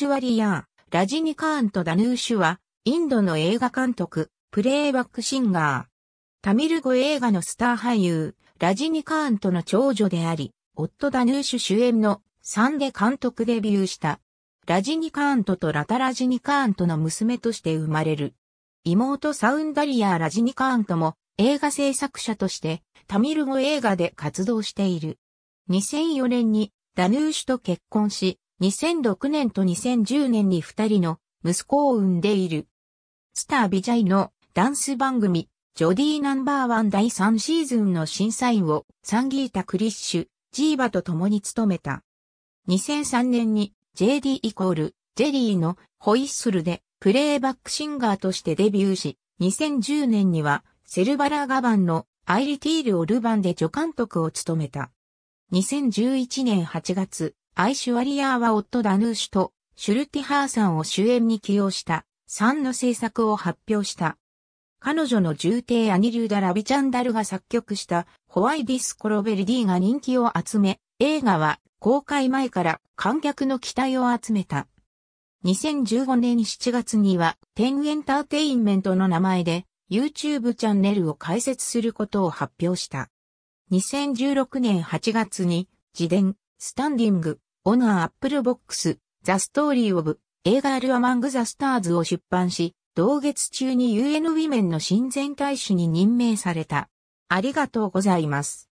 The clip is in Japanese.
チュワリアー、ラジニカーンとダヌーシュは、インドの映画監督、プレイバックシンガー。タミル語映画のスター俳優、ラジニカーンとの長女であり、夫ダヌーシュ主演のサンデ監督デビューした。ラジニカーントとラタラジニカーントの娘として生まれる。妹サウンダリアーラジニカーントも映画制作者としてタミル語映画で活動している。2004年にダヌーシュと結婚し、2006年と2010年に2人の息子を産んでいる。スタービジャイのダンス番組、ジョディーナンバーワン第3シーズンの審査員をサンギータ・クリッシュ、ジーバと共に務めた。2003年に JD イコール、ジェリーのホイッスルでプレイバックシンガーとしてデビューし、2010年にはセルバラガバンのアイリティール・オルバンで助監督を務めた。2011年8月、アイシュワリアーは夫ダヌーシュとシュルティハーさんを主演に起用した3の制作を発表した。彼女の重帝アニリューダ・ラビチャンダルが作曲したホワイディスコロベルディが人気を集め、映画は公開前から観客の期待を集めた。2015年7月には、テンエンターテインメントの名前で、YouTube チャンネルを開設することを発表した。2016年8月に、自伝、スタンディング、オナーアップルボックス、ザ・ストーリー・オブ、映画アルアマング・ザ・スターズを出版し、同月中に UN ウィメンの親善大使に任命された。ありがとうございます。